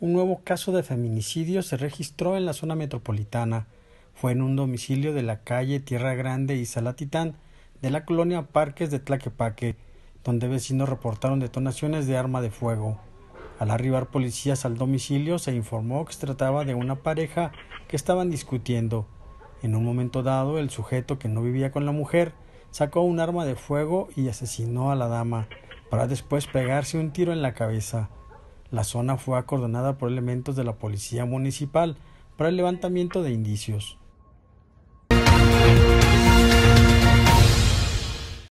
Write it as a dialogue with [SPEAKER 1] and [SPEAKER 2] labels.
[SPEAKER 1] un nuevo caso de feminicidio se registró en la zona metropolitana. Fue en un domicilio de la calle Tierra Grande y Salatitán de la colonia Parques de Tlaquepaque, donde vecinos reportaron detonaciones de arma de fuego. Al arribar policías al domicilio se informó que se trataba de una pareja que estaban discutiendo. En un momento dado, el sujeto que no vivía con la mujer sacó un arma de fuego y asesinó a la dama, para después pegarse un tiro en la cabeza. La zona fue acordonada por elementos de la policía municipal para el levantamiento de indicios.